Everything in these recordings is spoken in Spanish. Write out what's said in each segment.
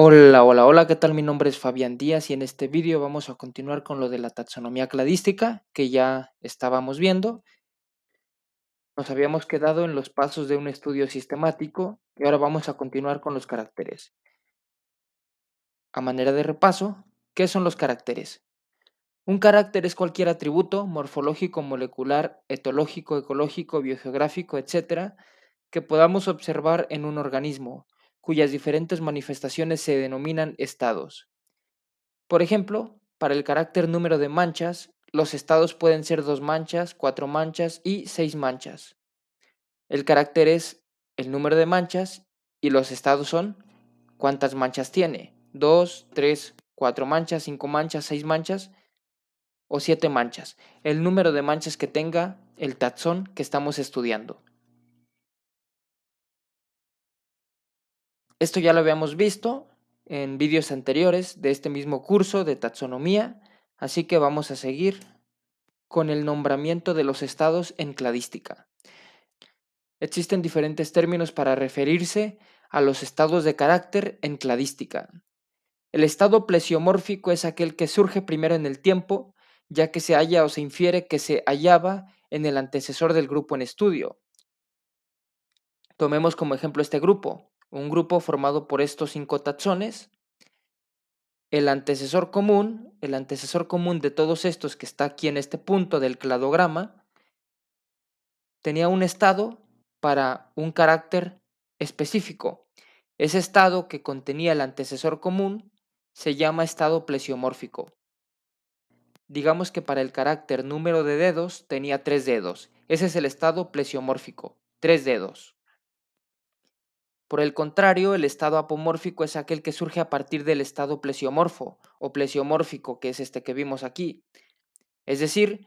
Hola, hola, hola, ¿qué tal? Mi nombre es Fabián Díaz y en este vídeo vamos a continuar con lo de la taxonomía cladística que ya estábamos viendo. Nos habíamos quedado en los pasos de un estudio sistemático y ahora vamos a continuar con los caracteres. A manera de repaso, ¿qué son los caracteres? Un carácter es cualquier atributo morfológico, molecular, etológico, ecológico, biogeográfico, etcétera, que podamos observar en un organismo cuyas diferentes manifestaciones se denominan estados. Por ejemplo, para el carácter número de manchas, los estados pueden ser dos manchas, cuatro manchas y seis manchas. El carácter es el número de manchas y los estados son cuántas manchas tiene. Dos, tres, cuatro manchas, cinco manchas, seis manchas o siete manchas. El número de manchas que tenga el tazón que estamos estudiando. Esto ya lo habíamos visto en vídeos anteriores de este mismo curso de taxonomía, así que vamos a seguir con el nombramiento de los estados en cladística. Existen diferentes términos para referirse a los estados de carácter en cladística. El estado plesiomórfico es aquel que surge primero en el tiempo, ya que se halla o se infiere que se hallaba en el antecesor del grupo en estudio. Tomemos como ejemplo este grupo, un grupo formado por estos cinco tazones, El antecesor común, el antecesor común de todos estos que está aquí en este punto del cladograma, tenía un estado para un carácter específico. Ese estado que contenía el antecesor común se llama estado plesiomórfico. Digamos que para el carácter número de dedos tenía tres dedos. Ese es el estado plesiomórfico, tres dedos. Por el contrario, el estado apomórfico es aquel que surge a partir del estado plesiomorfo o plesiomórfico, que es este que vimos aquí. Es decir,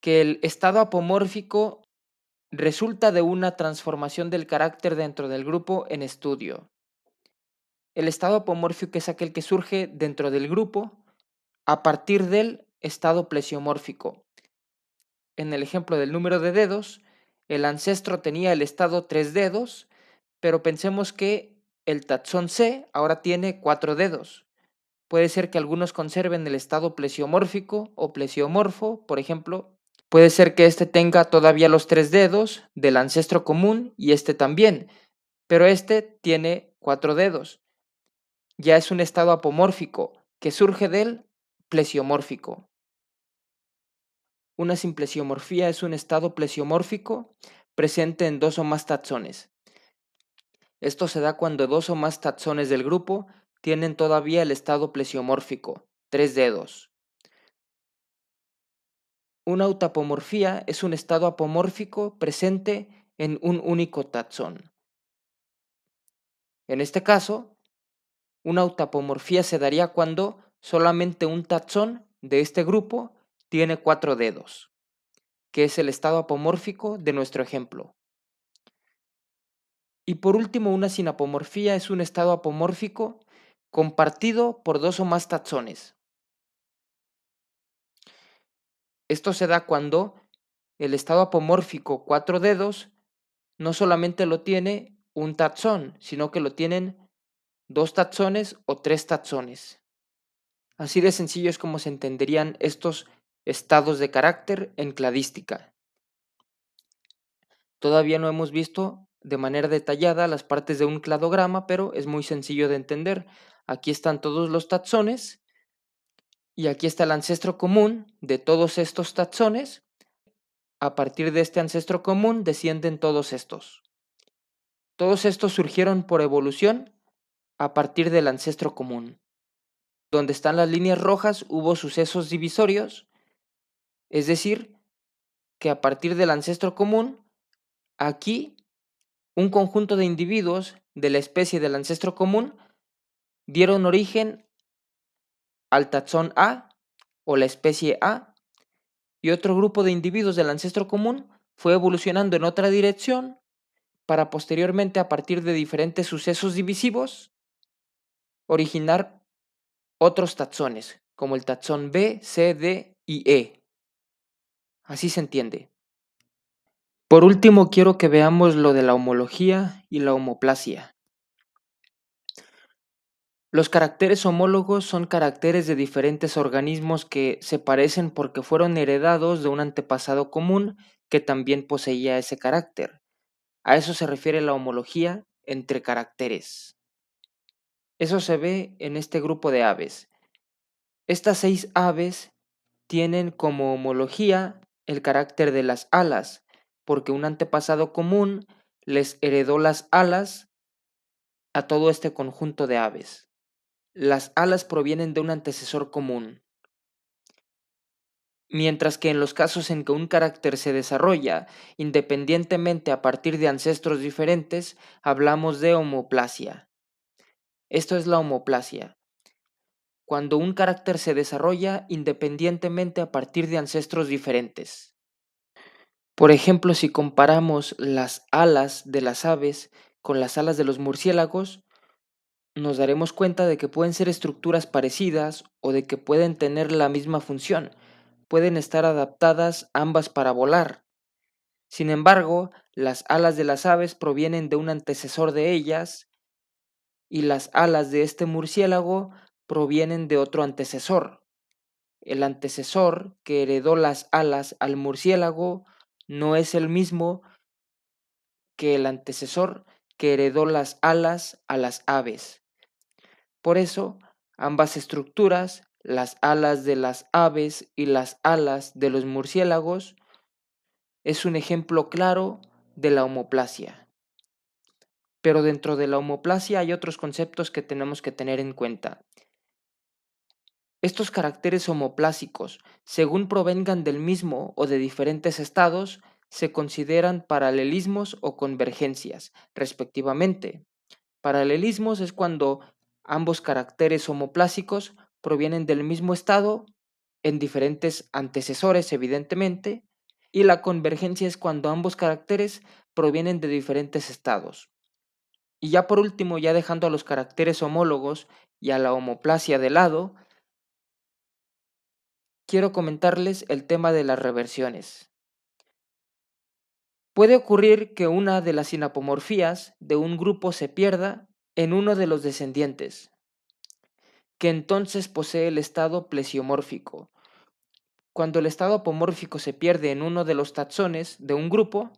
que el estado apomórfico resulta de una transformación del carácter dentro del grupo en estudio. El estado apomórfico es aquel que surge dentro del grupo a partir del estado plesiomórfico. En el ejemplo del número de dedos, el ancestro tenía el estado tres dedos pero pensemos que el tazón C ahora tiene cuatro dedos. Puede ser que algunos conserven el estado plesiomórfico o plesiomorfo, por ejemplo. Puede ser que este tenga todavía los tres dedos del ancestro común y este también, pero este tiene cuatro dedos. Ya es un estado apomórfico que surge del plesiomórfico. Una simplesiomorfía es un estado plesiomórfico presente en dos o más tazones. Esto se da cuando dos o más tazones del grupo tienen todavía el estado plesiomórfico, tres dedos. Una autapomorfía es un estado apomórfico presente en un único tazón. En este caso, una autapomorfía se daría cuando solamente un tazón de este grupo tiene cuatro dedos, que es el estado apomórfico de nuestro ejemplo. Y por último, una sinapomorfía es un estado apomórfico compartido por dos o más tazones. Esto se da cuando el estado apomórfico cuatro dedos no solamente lo tiene un tazón, sino que lo tienen dos tazones o tres tazones. Así de sencillo es como se entenderían estos estados de carácter en cladística. Todavía no hemos visto de manera detallada las partes de un cladograma, pero es muy sencillo de entender. Aquí están todos los tazones y aquí está el ancestro común de todos estos tazones A partir de este ancestro común descienden todos estos. Todos estos surgieron por evolución a partir del ancestro común. Donde están las líneas rojas hubo sucesos divisorios, es decir, que a partir del ancestro común, aquí un conjunto de individuos de la especie del ancestro común dieron origen al tazón A o la especie A, y otro grupo de individuos del ancestro común fue evolucionando en otra dirección para posteriormente, a partir de diferentes sucesos divisivos, originar otros tazones, como el tazón B, C, D y E. Así se entiende. Por último, quiero que veamos lo de la homología y la homoplasia. Los caracteres homólogos son caracteres de diferentes organismos que se parecen porque fueron heredados de un antepasado común que también poseía ese carácter. A eso se refiere la homología entre caracteres. Eso se ve en este grupo de aves. Estas seis aves tienen como homología el carácter de las alas, porque un antepasado común les heredó las alas a todo este conjunto de aves. Las alas provienen de un antecesor común. Mientras que en los casos en que un carácter se desarrolla independientemente a partir de ancestros diferentes, hablamos de homoplasia. Esto es la homoplasia, cuando un carácter se desarrolla independientemente a partir de ancestros diferentes. Por ejemplo, si comparamos las alas de las aves con las alas de los murciélagos, nos daremos cuenta de que pueden ser estructuras parecidas o de que pueden tener la misma función, pueden estar adaptadas ambas para volar. Sin embargo, las alas de las aves provienen de un antecesor de ellas y las alas de este murciélago provienen de otro antecesor. El antecesor que heredó las alas al murciélago no es el mismo que el antecesor que heredó las alas a las aves. Por eso, ambas estructuras, las alas de las aves y las alas de los murciélagos, es un ejemplo claro de la homoplasia. Pero dentro de la homoplasia hay otros conceptos que tenemos que tener en cuenta. Estos caracteres homoplásicos, según provengan del mismo o de diferentes estados, se consideran paralelismos o convergencias, respectivamente. Paralelismos es cuando ambos caracteres homoplásicos provienen del mismo estado en diferentes antecesores, evidentemente, y la convergencia es cuando ambos caracteres provienen de diferentes estados. Y ya por último, ya dejando a los caracteres homólogos y a la homoplasia de lado, quiero comentarles el tema de las reversiones. Puede ocurrir que una de las sinapomorfías de un grupo se pierda en uno de los descendientes, que entonces posee el estado plesiomórfico. Cuando el estado apomórfico se pierde en uno de los taxones de un grupo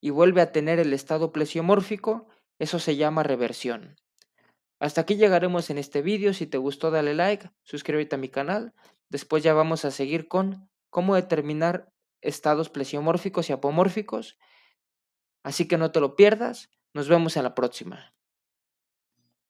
y vuelve a tener el estado plesiomórfico, eso se llama reversión. Hasta aquí llegaremos en este vídeo. Si te gustó dale like, suscríbete a mi canal Después ya vamos a seguir con cómo determinar estados plesiomórficos y apomórficos. Así que no te lo pierdas. Nos vemos en la próxima.